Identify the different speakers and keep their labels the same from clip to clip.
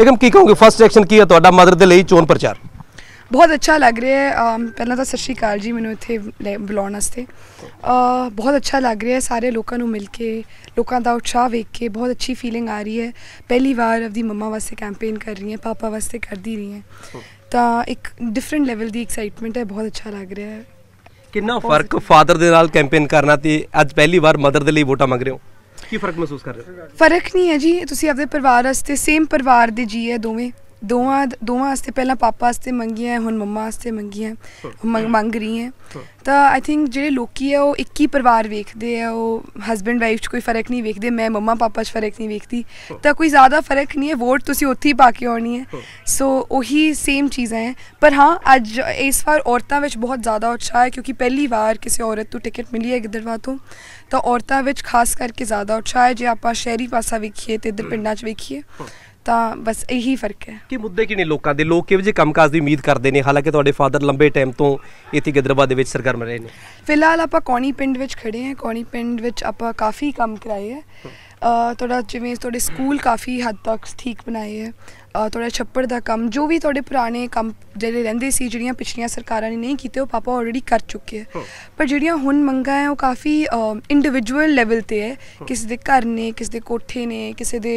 Speaker 1: ਇੱਕਮ ਕੀ ਕਹੋਗੇ first action ਕੀ ਹੈ ਤੁਹਾਡਾ ਮਦਰ ਦੇ ਲਈ ਚੋਣ ਪ੍ਰਚਾਰ
Speaker 2: ਬਹੁਤ ਅੱਛਾ ਲੱਗ ਰਿਹਾ ਹੈ ਪਹਿਲਾਂ ਤਾਂ ਸਸ਼ੀ ਸ਼੍ਰੀ ਜੀ ਮੈਨੂੰ ਇੱਥੇ ਬੁਲਾਉਣ ਵਾਸਤੇ ਬਹੁਤ ਅੱਛਾ ਲੱਗ ਰਿਹਾ ਹੈ ਸਾਰੇ ਲੋਕਾਂ ਨੂੰ ਮਿਲ ਕੇ ਲੋਕਾਂ ਦਾ ਉਤਸ਼ਾਹ ਵੇਖ ਕੇ ਬਹੁਤ ਅੱਛੀ ਫੀਲਿੰਗ ਆ ਰਹੀ ਹੈ ਪਹਿਲੀ ਵਾਰ ਆਪਦੀ ਮੰਮਾ ਵਾਸਤੇ ਕੈਂਪੇਨ ਕਰ ਰਹੀ ਹੈ ਪਾਪਾ ਵਾਸਤੇ ਕਰਦੀ ਰਹੀ ਹੈ ਤਾਂ ਇੱਕ ਡਿਫਰੈਂਟ ਲੈਵਲ ਦੀ ਐਕਸਾਈਟਮੈਂਟ ਹੈ ਬਹੁਤ ਅੱਛਾ ਲੱਗ ਰਿਹਾ ਹੈ ਕਿੰਨਾ ਫਰਕ
Speaker 1: ਫਾਦਰ ਦੇ ਨਾਲ ਕੈਂਪੇਨ ਕਰਨਾ ਤੇ ਅੱਜ ਪਹਿਲੀ ਵਾਰ ਮਦਰ ਦੇ ਲਈ ਵੋਟਾਂ ਮੰਗ ਰਹੇ ਹੋ ਕੀ ਫਰਕ ਮਹਿਸੂਸ ਕਰ ਰਹੇ ਹੋ
Speaker 2: ਫਰਕ ਨਹੀਂ ਹੈ ਜੀ ਤੁਸੀਂ ਆਪਣੇ ਪਰਿਵਾਰ ਵਾਸਤੇ ਸੇਮ ਪਰਿਵਾਰ ਦੇ ਜੀ ਹੈ ਦੋਵੇਂ ਦੋਵਾਂ ਦੋਵਾਂ ਵਾਸਤੇ ਪਹਿਲਾਂ ਪਾਪਾ ਵਾਸਤੇ ਮੰਗੀਆਂ ਹੁਣ ਮੰਮਾ ਵਾਸਤੇ ਮੰਗੀਆਂ ਮੰਗ ਰਹੀ ਹੈ ਤਾਂ ਆਈ ਥਿੰਕ ਜਿਹੜੇ ਲੋਕੀ ਆ ਉਹ ਇੱਕ ਹੀ ਪਰਿਵਾਰ ਵੇਖਦੇ ਆ ਉਹ ਹਸਬੰਡ ਵਾਈਫ 'ਚ ਕੋਈ ਫਰਕ ਨਹੀਂ ਵੇਖਦੇ ਮੈਂ ਮੰਮਾ ਪਾਪਾ 'ਚ ਫਰਕ ਨਹੀਂ ਵੇਖਦੀ ਤਾਂ ਕੋਈ ਜ਼ਿਆਦਾ ਫਰਕ ਨਹੀਂ ਹੈ ਵੋਟ ਤੁਸੀਂ ਉੱਥੇ ਹੀ ਪਾ ਕੇ ਆਉਣੀ ਹੈ ਸੋ ਉਹੀ ਸੇਮ ਚੀਜ਼ਾਂ ਹੈ ਪਰ ਹਾਂ ਅੱਜ ਇਸ ਵਾਰ ਔਰਤਾਂ ਵਿੱਚ ਬਹੁਤ ਜ਼ਿਆਦਾ ਉਤਸ਼ਾਹ ਹੈ ਕਿਉਂਕਿ ਪਹਿਲੀ ਵਾਰ ਕਿਸੇ ਔਰਤ ਨੂੰ ਟਿਕਟ ਮਿਲੀ ਹੈ ਗਿੱਦੜਵਾ ਤੋਂ ਤਾਂ ਔਰਤਾਂ ਵਿੱਚ ਖਾਸ ਕਰਕੇ ਜ਼ਿਆਦਾ ਉਤਸ਼ਾਹ ਹੈ ਜੇ ਆਪਾਂ ਸ਼ਹਿਰੀ ਪਾਸਾ ਵੇਖੀਏ ਤੇ ਇਧਰ ਪਿੰਡਾਂ 'ਚ ਵੇਖੀਏ ਤਾਂ ਬਸ ਇਹੀ ਫਰਕ ਹੈ ਕਿ
Speaker 1: ਮੁੱਦੇ ਕੀ ਨੇ ਲੋਕਾਂ ਦੇ ਲੋਕ ਕਿਹੋ ਜਿਹੇ ਕੰਮਕਾਜ ਦੀ ਉਮੀਦ ਕਰਦੇ ਨੇ ਹਾਲਾਂਕਿ ਤੁਹਾਡੇ ਫਾਦਰ ਲੰਬੇ ਟਾਈਮ ਤੋਂ ਇੱਥੇ ਗਿੱਦਰਬਾ ਦੇ ਵਿੱਚ ਸਰਗਰਮ ਰਹੇ ਨੇ
Speaker 2: ਫਿਲਹਾਲ ਆਪਾਂ ਕੌਣੀ ਪਿੰਡ ਵਿੱਚ ਖੜੇ ਹਾਂ ਕੌਣੀ ਪਿੰਡ ਵਿੱਚ ਆਪਾਂ ਕਾਫੀ ਕੰਮ ਕਰਾਏ ਹੈ ਤੁਹਾਡਾ ਜਿਵੇਂ ਤੁਹਾਡੇ ਸਕੂਲ ਕਾਫੀ ਹੱਦ ਤੱਕ ਠੀਕ ਬਣਾਏ ਹੈ ਤੁਹਾਡਾ ਛੱਪੜ ਦਾ ਕੰਮ ਜੋ ਵੀ ਤੁਹਾਡੇ ਪੁਰਾਣੇ ਕੰਮ ਜਿਹੜੇ ਰਹਿੰਦੇ ਸੀ ਜਿਹੜੀਆਂ ਪਿਛਲੀਆਂ ਸਰਕਾਰਾਂ ਨੇ ਨਹੀਂ ਕੀਤੇ ਉਹ ਪਾਪਾ ਆਲਰੇਡੀ ਕਰ ਚੁੱਕੇ ਹੈ ਪਰ ਜਿਹੜੀਆਂ ਹੁਣ ਮੰਗਾਂ ਹੈ ਉਹ ਕਾਫੀ ਇੰਡੀਵਿਜੂਅਲ ਲੈਵਲ ਤੇ ਹੈ ਕਿਸੇ ਦੇ ਘਰ ਨੇ ਕਿਸੇ ਦੇ ਕੋਠੇ ਨੇ ਕਿਸੇ ਦੇ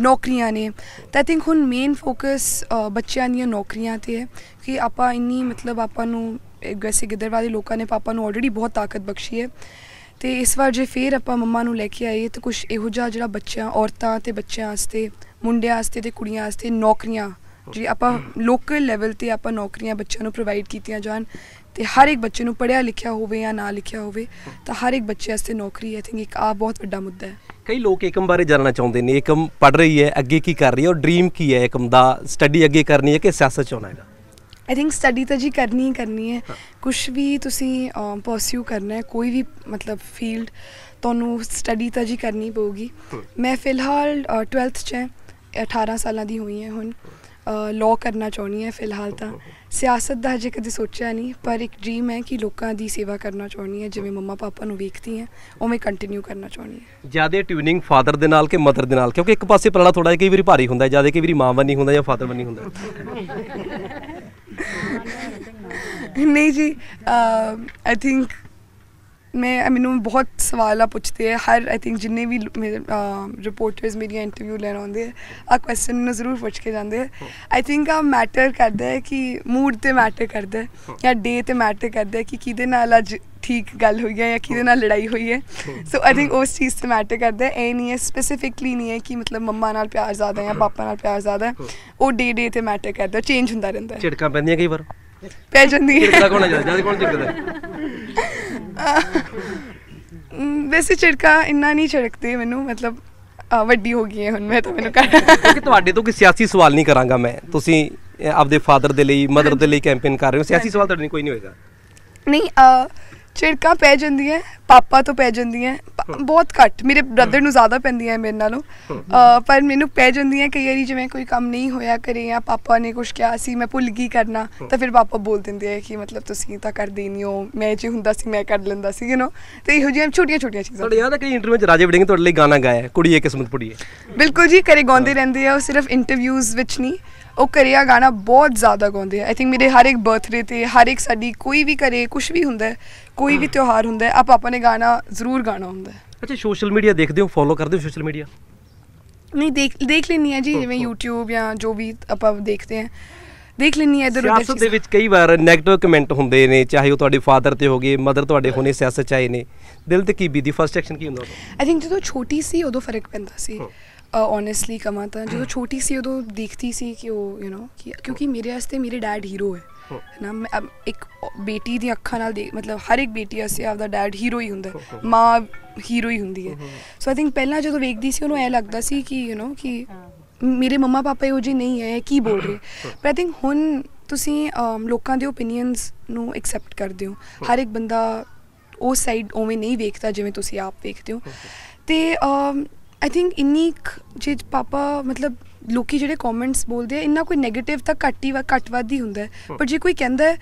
Speaker 2: ਨੌਕਰੀਆਂ ਨੇ ਤਾਂ ਆਈ ਥਿੰਕ ਹੁਣ ਮੇਨ ਫੋਕਸ ਬੱਚਿਆਂ ਦੀਆਂ ਨੌਕਰੀਆਂ ਤੇ ਹੈ ਕਿ ਆਪਾਂ ਇੰਨੀ ਮਤਲਬ ਆਪਾਂ ਨੂੰ ਵੈਸੇ ਗਿੱਦਰਵਾਦੀ ਲੋਕਾਂ ਨੇ ਪਾਪਾ ਨੂੰ ਆਲਰੇਡੀ ਬਹੁਤ ਤਾਕਤ ਬਖਸ਼ੀ ਹੈ ਤੇ ਇਸ ਵਾਰ ਜੇ ਫੇਰ ਆਪਾਂ ਮੰਮਾ ਨੂੰ ਲੈ ਕੇ ਆਏ ਤੇ ਕੁਝ ਇਹੋ ਜਿਹਾ ਜਿਹੜਾ ਬੱਚਿਆਂ ਔਰਤਾਂ ਤੇ ਬੱਚਿਆਂ ਵਾਸਤੇ ਮੁੰਡਿਆਂ ਵਾਸਤੇ ਤੇ ਕੁੜੀਆਂ ਵਾਸਤੇ ਨੌਕਰੀਆਂ ਜੀ ਆਪਾਂ ਲੋਕਲ ਲੈਵਲ ਤੇ ਆਪਾਂ ਨੌਕਰੀਆਂ ਬੱਚਿਆਂ ਨੂੰ ਪ੍ਰੋਵਾਈਡ ਕੀਤੀਆਂ ਜਾਣ ਤੇ ਹਰ ਇੱਕ ਬੱਚੇ ਨੂੰ ਪੜਿਆ ਲਿਖਿਆ ਹੋਵੇ ਜਾਂ ਨਾ ਲਿਖਿਆ ਹੋਵੇ ਤਾਂ ਹਰ ਇੱਕ ਬੱਚੇ ਵਾਸਤੇ ਨੌਕਰੀ ਆਈ ਥਿੰਕ ਇੱਕ ਆ ਬਹੁਤ ਵੱਡਾ ਮੁੱਦਾ ਹੈ
Speaker 1: ਕਈ ਲੋਕ ਏਕਮ ਬਾਰੇ ਜਾਣਨਾ ਚਾਹੁੰਦੇ ਨੇ ਏਕਮ ਪੜ ਰਹੀ ਹੈ ਅੱਗੇ ਕੀ ਕਰ ਰਹੀ ਹੈ ਔਰ ਡ੍ਰੀਮ ਕੀ ਹੈ ਏਕਮ ਦਾ ਸਟੱਡੀ ਅੱਗੇ ਕਰਨੀ ਹੈ ਕਿ ਸਿਆਸਤ ਚ ਹੋਣਾ ਹੈ
Speaker 2: ਆਈ ਥਿੰਕ ਸਟੱਡੀ ਤਾਂ ਜੀ ਕਰਨੀ ਹੀ ਕਰਨੀ ਹੈ ਕੁਝ ਵੀ ਤੁਸੀਂ ਪਰਸਿਊ ਕਰਨਾ ਹੈ ਕੋਈ ਵੀ ਮਤਲਬ ਫੀਲਡ ਤੁਹਾਨੂੰ ਸਟੱਡੀ ਤਾਂ ਜੀ ਕਰਨੀ ਪਊਗੀ ਮੈਂ ਫਿਲਹਾਲ 12th ਚ 18 ਸਾਲਾਂ ਦੀ ਹੋਈ ਹਾਂ ਹੁਣ ਲਾਅ ਕਰਨਾ ਚਾਹੁੰਦੀ ਹੈ ਫਿਲਹਾਲ ਤਾਂ ਸਿਆਸਤ ਦਾ ਹਜੇ ਕਦੇ ਸੋਚਿਆ ਨਹੀਂ ਪਰ ਇੱਕ ਡ੍ਰੀਮ ਹੈ ਕਿ ਲੋਕਾਂ ਦੀ ਸੇਵਾ ਕਰਨਾ ਚਾਹੁੰਦੀ ਹੈ ਜਿਵੇਂ ਮੰਮਾ ਪਾਪਾ ਨੂੰ ਵੇਖਦੀ ਹਾਂ ਉਵੇਂ ਕੰਟੀਨਿਊ ਕਰਨਾ ਚਾਹੁੰਦੀ ਹੈ
Speaker 1: ਜਿਆਦਾ ਟਿਊਨਿੰਗ ਫਾਦਰ ਦੇ ਨਾਲ ਕਿ ਮਦਰ ਦੇ ਨਾਲ ਕਿਉਂਕਿ ਇੱਕ ਪਾਸੇ ਪਰਲਾ ਥੋੜਾ ਜਿਹਾ ਕਈ ਵਾਰੀ ਭਾਰੀ ਹੁੰਦਾ ਜਿਆਦਾ ਕਈ ਵਾਰੀ ਮਾਂ ਬੰਨੀ ਹੁੰਦਾ ਜਾਂ ਫਾਦਰ ਬੰਨੀ ਹੁੰਦਾ
Speaker 2: ਨਹੀਂ ਜੀ ਆਈ ਥਿੰਕ ਮੈਂ ਮੈਨੂੰ ਬਹੁਤ ਸਵਾਲ ਪੁੱਛਦੇ ਆ ਹਰ ਆਈ ਥਿੰਕ ਜਿੰਨੇ ਵੀ ਰਿਪੋਰਟਰਸ ਮੀਡੀਆ ਇੰਟਰਵਿਊ ਲੈਣ ਆਉਂਦੇ ਆ ਆ ਕੁਐਸਚਨ ਨੂੰ ਜ਼ਰੂਰ ਪੁੱਛ ਕੇ ਜਾਂਦੇ ਆ ਆਈ ਥਿੰਕ ਆ ਮੈਟਰ ਕਰਦਾ ਹੈ ਕਿ ਮੂਡ ਤੇ ਮੈਟਰ ਕਰਦਾ ਹੈ ਜਾਂ ਡੇ ਤੇ ਮੈਟਰ ਕਰਦਾ ਹੈ ਕਿ ਕਿਹਦੇ ਨਾਲ ਅੱਜ ਠੀਕ ਗੱਲ ਹੋਈ ਹੈ ਜਾਂ ਕਿਹਦੇ ਨਾਲ ਲੜਾਈ ਹੋਈ ਹੈ ਸੋ ਆਈ ਥਿੰਕ ਉਸ ਚੀਜ਼ ਤੇ ਮੈਟਰ ਕਰਦਾ ਹੈ ਇਹ ਨਹੀਂ ਹੈ ਸਪੈਸੀਫਿਕਲੀ ਨਹੀਂ ਹੈ ਕਿ ਮਤਲਬ ਮੰਮਾ ਨਾਲ ਪਿਆਰ ਜ਼ਿਆਦਾ ਹੈ ਜਾਂ ਪਾਪਾ ਨਾਲ ਪਿਆਰ ਜ਼ਿਆਦਾ ਹੈ ਉਹ ਡੇ ਡੇ ਤੇ ਮੈਟਰ ਕਰਦਾ ਚੇਂਜ ਹੁੰਦਾ ਰਹਿੰਦਾ ਹੈ
Speaker 1: ਛਿੜਕਾਂ ਪੈਂਦੀਆਂ ਕਈ ਵਾਰ ਪੈ ਜਾਂਦੀ ਹੈ ਝਿੜਕਦਾ ਕੋਣ ਜਿਆਦਾ ਕੋਣ ਝਿੜਕਦਾ
Speaker 2: ਵੈਸੇ ਚਿਰਕਾ ਇੰਨਾ ਨਹੀਂ ਝਿੜਕਦੀ ਮੈਨੂੰ ਮਤਲਬ ਵੱਡੀ ਹੋ ਗਈ ਹੈ ਹੁਣ ਮੈਂ ਤਾਂ ਮੈਨੂੰ ਕਰ ਕਿਉਂਕਿ
Speaker 1: ਤੁਹਾਡੇ ਤੋਂ ਕੋਈ ਸਿਆਸੀ ਸਵਾਲ ਨਹੀਂ ਕਰਾਂਗਾ ਮੈਂ ਤੁਸੀਂ ਆਪਦੇ ਫਾਦਰ ਦੇ ਲਈ ਮਦਰ ਦੇ ਲਈ ਕੈਂਪੇਨ ਕਰ ਰਹੇ ਹੋ ਸਿਆਸੀ ਸਵਾਲ ਤੁਹਾਡੇ ਨਹੀਂ ਕੋਈ ਨਹੀਂ ਹੋਏਗਾ
Speaker 2: ਨਹੀਂ ਚਿਰਕਾ ਪੈ ਜਾਂਦੀ ਹੈ ਪਾਪਾ ਤੋਂ ਪੈ ਜਾਂਦੀ ਹੈ ਬਹੁਤ ਘੱਟ ਮੇਰੇ ਬ੍ਰਦਰ ਨੂੰ ਜ਼ਿਆਦਾ ਪੈਂਦੀਆਂ ਹੈ ਮੇਰੇ ਨਾਲੋਂ ਪਰ ਮੈਨੂੰ ਪੈ ਜਾਂਦੀਆਂ ਕਈ ਵਾਰੀ ਜਿਵੇਂ ਕੋਈ ਕੰਮ ਨਹੀਂ ਹੋਇਆ ਕਰੇ ਜਾਂ ਪਾਪਾ ਨੇ ਕੁਝ ਕਿਹਾ ਸੀ ਮੈਂ ਭੁੱਲ ਗਈ ਕਰਨਾ ਤਾਂ ਫਿਰ ਪਾਪਾ ਬੋਲ ਦਿੰਦੇ ਆ ਕਿ ਮਤਲਬ ਤੁਸੀਂ ਤਾਂ ਕਰ ਦੇਣੀ ਹੋ ਮੈਂ ਜੇ ਹੁੰਦਾ ਸੀ ਮੈਂ ਕਰ ਲੈਂਦਾ ਸੀ ਯੂ نو ਤੇ ਇਹੋ ਜਿਹੀਆਂ ਛੋਟੀਆਂ ਛੋਟੀਆਂ ਚੀਜ਼ਾਂ ਤੁਹਾਡੇ ਯਾਦ ਹੈ ਕਿ
Speaker 1: ਇੰਟਰਵਿਊ ਵਿੱਚ ਰਾਜੇ ਵੜਿੰਗ ਤੁਹਾਡੇ ਲਈ ਗਾਣਾ ਗਾਇਆ ਕੁੜੀਏ ਕਿਸਮਤ ਪੁੜੀਏ
Speaker 2: ਬਿਲਕੁਲ ਜੀ ਕਰੇ ਗਾਉਂਦੇ ਰਹਿੰਦੇ ਆ ਉਹ ਸਿਰਫ ਇੰਟਰਵਿਊਜ਼ ਵਿੱਚ ਨਹੀਂ ਉਹ ਕਰਿਆ ਗਾਣਾ ਬਹੁਤ ਜ਼ਿਆਦਾ ਗਾਉਂਦੇ ਆ ਆਈ ਥਿੰਕ ਮੇਰੇ ਹਰ ਇੱਕ ਬਰਥਡੇ ਤੇ ਹਰ ਇੱਕ ਸਾਡੀ ਕੋਈ ਵੀ ਕਰੇ ਕੁਝ ਵੀ ਹੁੰਦਾ ਕੋਈ ਵੀ ਤਿਉਹਾਰ ਹੁੰਦਾ ਆ ਪਾਪਾ ਨੇ ਗਾਣਾ ਜ਼ਰੂਰ ਗਾਣਾ ਹੁੰਦਾ
Speaker 1: ਅੱਛਾ ਸੋਸ਼ਲ ਮੀਡੀਆ ਦੇਖਦੇ ਹੋ ਫੋਲੋ ਕਰਦੇ ਹੋ ਸੋਸ਼ਲ ਮੀਡੀਆ
Speaker 2: ਨਹੀਂ ਦੇਖ ਦੇਖ ਲੈਣੀ ਹੈ ਜੀ ਜਿਵੇਂ YouTube ਜਾਂ ਜੋ ਵੀ ਆਪਾਂ ਦੇਖਦੇ ਆ ਦੇਖ ਲੈਣੀ ਹੈ ਇਧਰ ਉਧਰ ਸਿਆਸਤ ਦੇ
Speaker 1: ਵਿੱਚ ਕਈ ਵਾਰ 네ਗੇਟਿਵ ਕਮੈਂਟ ਹੁੰਦੇ ਨੇ ਚਾਹੇ ਉਹ ਤੁਹਾਡੇ ਫਾਦਰ ਤੇ ਹੋਗੇ ਮਦਰ ਤੁਹਾਡੇ ਹੋਣੇ ਸਿਆਸਤ ਚਾਹੇ ਨੇ ਦਿਲ ਤੇ ਕੀ ਬੀਦੀ ਫਰਸਟ ਐਕਸ਼ਨ ਕੀ ਹੁੰਦਾ
Speaker 2: ਆਈ ਥਿੰਕ ਜਦੋਂ ਛੋਟੀ ਸੀ ਉਦੋਂ ਫਰਕ ਪੈਂਦਾ ਸੀ ਓਨੈਸਟਲੀ ਕਮਾ ਤਾਂ ਜਦੋਂ ਛੋਟੀ ਸੀ ਉਦੋਂ ਦੇਖਦੀ ਸੀ ਕਿ ਉਹ ਯੂ نو ਕਿ ਕਿਉਂਕਿ ਮੇਰੇ ਵਾਸਤੇ ਮੇਰੇ ਡੈਡ ਹੀਰੋ ਹੈ ਨਾ ਮੈਂ ਇੱਕ ਬੇਟੀ ਦੀ ਅੱਖਾਂ ਨਾਲ ਦੇਖ ਮਤਲਬ ਹਰ ਇੱਕ ਬੇਟੀ ਵਾਸਤੇ ਆਪਦਾ ਡੈਡ ਹੀਰੋ ਹੀ ਹੁੰਦਾ ਮਾਂ ਹੀਰੋ ਹੀ ਹੁੰਦੀ ਹੈ ਸੋ ਆਈ ਥਿੰਕ ਪਹਿਲਾਂ ਜਦੋਂ ਵੇਖਦੀ ਸੀ ਉਹਨੂੰ ਐ ਲੱਗਦਾ ਸੀ ਕਿ ਯੂ نو ਕਿ ਮੇਰੇ ਮੰਮਾ ਪਾਪਾ ਇਹੋ ਜੀ ਨਹੀਂ ਹੈ ਕੀ ਬੋਲ ਰਹੇ ਪਰ ਆਈ ਥਿੰਕ ਹੁਣ ਤੁਸੀਂ ਲੋਕਾਂ ਦੇ ਓਪੀਨੀਅਨਸ ਨੂੰ ਐਕਸੈਪਟ ਕਰਦੇ ਹੋ ਹਰ ਇੱਕ ਬੰਦਾ ਉਸ ਸਾਈਡ ਉਵੇਂ ਨਹੀਂ ਵੇਖਦਾ ਜਿਵੇਂ ਤੁਸੀਂ ਆਪ ਵੇਖਦੇ ਹੋ ਤੇ ਆਈ ਥਿੰਕ ਇੰਨੀ ਜੇ ਪਾਪਾ ਮਤਲਬ ਲੋਕੀ ਜਿਹੜੇ ਕਮੈਂਟਸ ਬੋਲਦੇ ਆ ਇੰਨਾ ਕੋਈ 네ਗੇਟਿਵ ਤਾਂ ਘੱਟੀ ਵਾ ਘੱਟਵਾਦ ਹੀ ਹੁੰਦਾ ਪਰ ਜੇ ਕੋਈ ਕਹਿੰਦਾ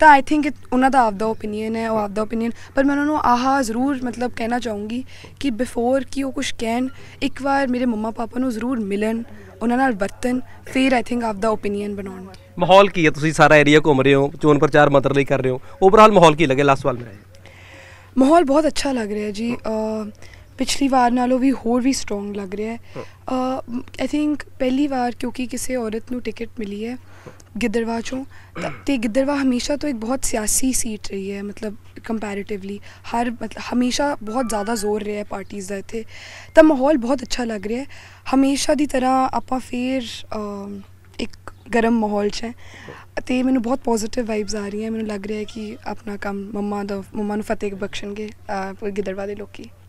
Speaker 2: ਤਾਂ ਆਈ ਥਿੰਕ ਉਹਨਾਂ ਦਾ ਆਪਦਾ opinion ਹੈ ਉਹ ਆਪਦਾ opinion ਪਰ ਮੈਂ ਉਹਨਾਂ ਨੂੰ ਆਹਾ ਜ਼ਰੂਰ ਮਤਲਬ ਕਹਿਣਾ ਚਾਹੂੰਗੀ ਕਿ ਬਿਫੋਰ ਕਿ ਉਹ ਕੁਝ ਕਹਿਣ ਇੱਕ ਵਾਰ ਮੇਰੇ ਮੰਮਾ ਪਾਪਾ ਨੂੰ ਜ਼ਰੂਰ ਮਿਲਣ ਉਹਨਾਂ ਨਾਲ ਵਰਤਨ ਫਿਰ ਆਈ ਥਿੰਕ ਆਪਦਾ opinion ਬਣਾਉਣ
Speaker 1: ਮਾਹੌਲ ਕੀ ਹੈ ਤੁਸੀਂ ਸਾਰਾ ਏਰੀਆ ਘੁੰਮ ਰਹੇ ਹੋ ਚੋਣ ਪ੍ਰਚਾਰ ਮੰਤਰ ਲਈ ਕਰ ਰਹੇ ਹੋ ਓਵਰਆਲ ਮਾਹੌਲ ਕੀ ਲੱਗੇ ਲਾਸਟ ਸਵਾਲ ਮੇਰਾ
Speaker 2: ਮਾਹੌਲ ਬਹੁਤ ਅੱਛਾ ਲੱਗ ਰਿਹਾ ਜੀ ਅ ਪਿਛਲੀ ਵਾਰ ਨਾਲੋਂ ਵੀ ਹੋਰ ਵੀ ਸਟਰੋਂਗ ਲੱਗ ਰਿਹਾ ਹੈ ਆਈ ਥਿੰਕ ਪਹਿਲੀ ਵਾਰ ਕਿਉਂਕਿ ਕਿਸੇ ਔਰਤ ਨੂੰ ਟਿਕਟ ਮਿਲੀ ਹੈ ਗਿੱਦੜਵਾਚੋਂ ਤੇ ਗਿੱਦੜਵਾ ਹਮੇਸ਼ਾ ਤੋਂ ਇੱਕ ਬਹੁਤ ਸਿਆਸੀ ਸੀਟ ਰਹੀ ਹੈ ਮਤਲਬ ਕੰਪੈਰੀਟਿਵਲੀ ਹਰ ਮਤਲਬ ਹਮੇਸ਼ਾ ਬਹੁਤ ਜ਼ਿਆਦਾ ਜ਼ੋਰ ਰਿਹਾ ਹੈ ਪਾਰਟੀਆਂ ਦਾ ਇੱਥੇ ਤਾਂ ਮਾਹੌਲ ਬਹੁਤ ਅੱਛਾ ਲੱਗ ਰਿਹਾ ਹੈ ਹਮੇਸ਼ਾ ਦੀ ਤਰ੍ਹਾਂ ਆਪਾਂ ਫੇਰ ਇੱਕ ਗਰਮ ਮਾਹੌਲ 'ਚ ਹੈ ਤੇ ਮੈਨੂੰ ਬਹੁਤ ਪੋਜ਼ਿਟਿਵ ਵਾਈਬਸ ਆ ਰਹੀਆਂ ਮੈਨੂੰ ਲੱਗ ਰਿਹਾ ਹੈ ਕਿ ਆਪਣਾ ਕੰਮ ਮਮਾ ਦਾ ਮਮਾ ਨੂੰ ਫਤਿਹ ਬਖਸ਼ਣਗੇ ਗਿੱਦੜਵਾ ਦੇ ਲੋਕੀ